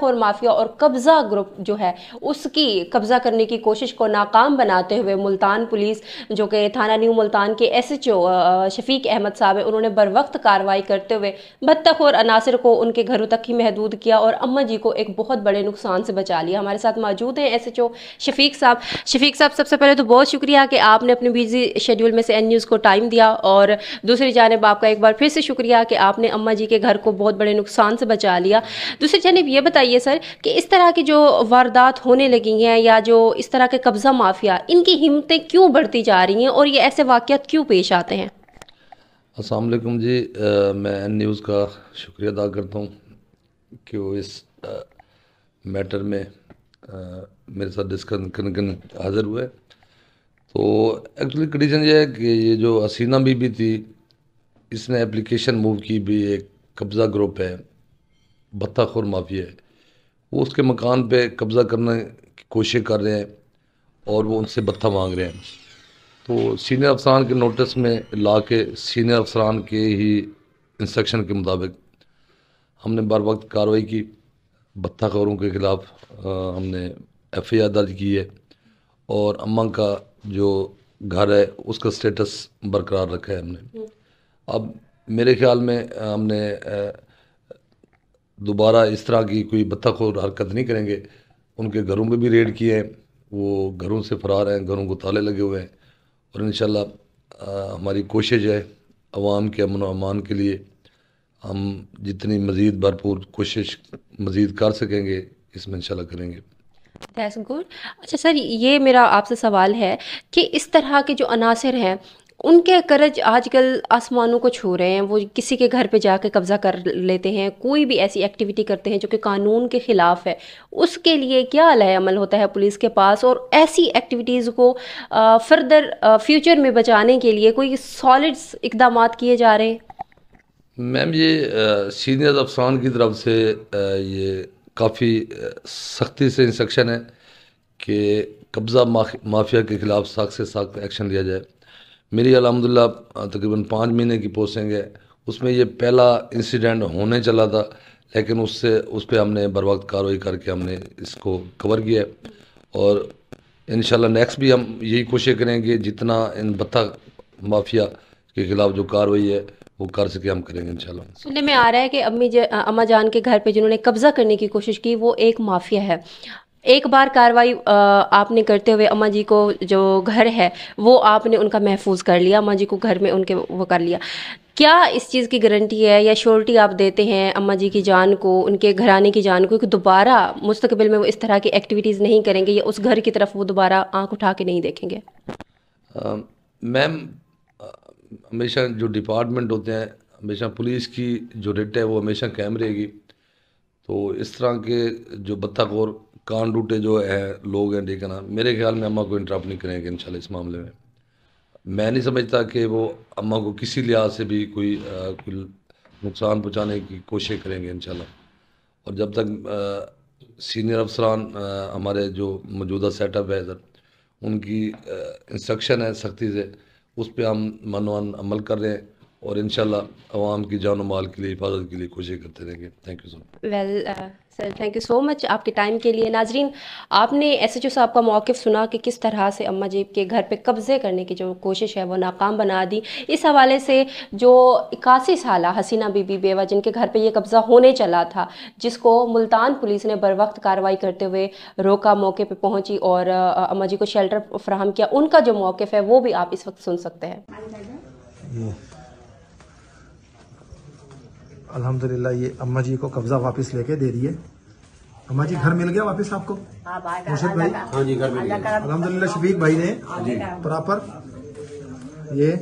खोर माफिया और कब्जा ग्रुप जो है उसकी कब्जा करने की कोशिश को नाकाम बनाते हुए मुल्तान पुलिस जो कि थाना न्यू मुल्तान के S H O Shafiq Ahmad साहब है उन्होंने बर वक्त कार्रवाई करते हुए और अनासर को उनके घरों तक ही महदूद किया और अम्मा जी को एक बहुत बड़े नुकसान से बचा लिया हमारे साथ मौजूद हैं एस एच ओ शफीक साहब शफीक साहब सबसे पहले तो बहुत शुक्रिया कि आपने अपने बिजी शेड्यूल में से एन न्यूज़ को टाइम दिया और दूसरी जानब आपका एक बार फिर से शुक्रिया कि आपने अम्मा जी के घर को बहुत बड़े नुकसान से बचा लिया दूसरी जानब ये बताइए बताइए सर कि इस तरह की जो वारदात होने लगी हैं या जो इस तरह के कब्ज़ा माफिया इनकी हिम्मतें क्यों बढ़ती जा रही हैं और ये ऐसे वाक़ क्यों पेश आते हैं असलम जी आ, मैं एन न्यूज़ का शुक्रिया अदा करता हूँ कि वो इस आ, मैटर में आ, मेरे साथ डिस्कस हाज़िर हुए तो एक्चुअली कंडीशन ये है कि ये जो हसीना बीबी थी इसने एप्लीकेशन मूव की भी एक कब्ज़ा ग्रुप है भत्ताखोर माफिया है वो उसके मकान पे कब्ज़ा करने की कोशिश कर रहे हैं और वो उनसे भत्था मांग रहे हैं तो सीनियर अफसरान के नोटिस में ला के सीनियर अफसरान के ही इंस्ट्रक्शन के मुताबिक हमने बर वक्त कार्रवाई की भत्था खबरों के ख़िलाफ़ हमने एफ आई आर दर्ज की है और अम्मा का जो घर है उसका स्टेटस बरकरार रखा है हमने अब मेरे ख्याल में हमने दोबारा इस तरह की कोई और हरकत नहीं करेंगे उनके घरों में भी रेड किए हैं वो घरों से फरार हैं घरों को ताले लगे हुए हैं और इन हमारी कोशिश है आवाम के अमन अमान के लिए हम जितनी मज़ीद भरपूर कोशिश मज़ीद कर सकेंगे इसमें इंशाल्लाह करेंगे दैट्स गुड अच्छा सर ये मेरा आपसे सवाल है कि इस तरह के जो अनासर हैं उनके करज आजकल आसमानों को छू रहे हैं वो किसी के घर पे जाके कब्ज़ा कर लेते हैं कोई भी ऐसी एक्टिविटी करते हैं जो कि कानून के ख़िलाफ़ है उसके लिए क्या लय अमल होता है पुलिस के पास और ऐसी एक्टिविटीज़ को फर्दर फ्यूचर में बचाने के लिए कोई सॉलिड इकदाम किए जा रहे हैं मैम ये सीनियर अफसरान की तरफ से आ, ये काफ़ी सख्ती से इंस्ट्रक्शन है कि कब्ज़ा माफिया के ख़िलाफ़ सख्त से सख्त एक्शन लिया जाए मेरी अलहमदिल्ला तकरीबन पाँच महीने की पोस्टिंग है उसमें ये पहला इंसिडेंट होने चला था लेकिन उससे उस पर हमने बर वक्त कार्रवाई करके हमने इसको कवर किया और इन नेक्स्ट भी हम यही कोशिश करेंगे जितना इन बत्ता माफिया के खिलाफ जो कार्रवाई है वो कर सके हम करेंगे इनशाला सुनने में आ रहा है कि अम्मी जा, अम्मा जान के घर पे जिन्होंने कब्जा करने की कोशिश की वो एक माफिया है एक बार कार्रवाई आपने करते हुए अम्मा जी को जो घर है वो आपने उनका महफूज कर लिया अम्मा जी को घर में उनके वो कर लिया क्या इस चीज़ की गारंटी है या श्योरिटी आप देते हैं अम्मा जी की जान को उनके घराने की जान को कि दोबारा मुस्तबिल में वो इस तरह की एक्टिविटीज़ नहीं करेंगे या उस घर की तरफ वो दोबारा आंख उठा के नहीं देखेंगे मैम हमेशा जो डिपार्टमेंट होते हैं हमेशा पुलिस की जो रिट है वो हमेशा कैम रहेगी तो इस तरह के जो बत्ताखोर कान टूटे जो है लोग हैं ना मेरे ख्याल में अम्मा को इंटरप्ट नहीं करेंगे इन इस मामले में मैं नहीं समझता कि वो अम्मा को किसी लिहाज से भी कोई, आ, कोई नुकसान पहुँचाने की कोशिश करेंगे इन और जब तक आ, सीनियर अफसरान हमारे जो मौजूदा सेटअप है इधर उनकी इंस्ट्रक्शन है सख्ती से उस पर हम मनोन अमल कर रहे हैं और इन शवाम की जान माल के लिए हिफाजत के लिए कोशिश करते रहेंगे thank you so much well sir thank you so much आपके टाइम के लिए नाजरीन आपने एस एच ओ साहब का मौक़ सुना कि किस तरह से अम्मा जी के घर पर कब्ज़े करने की जो कोशिश है वो नाकाम बना दी इस हवाले से जो इक्यासी साल हसीना बीबी बेवा जिनके घर पर यह कब्ज़ा होने चला था जिसको मुल्तान पुलिस ने बर वक्त कार्रवाई करते हुए रोका मौके पर पहुँची और अम्मा जी को शेल्टर फ्राहम किया उनका जो मौक़ है वो भी आप इस वक्त सुन सकते हैं अल्हम्दुलिल्लाह ये अम्मा जी को कब्जा वापस लेके दे दिए अम्मा जी घर मिल गया वापस आपको हाँ, मुर्शद भाई हाँ जी घर मिल गया अल्हम्दुलिल्लाह शफीक भाई ने प्रॉपर ये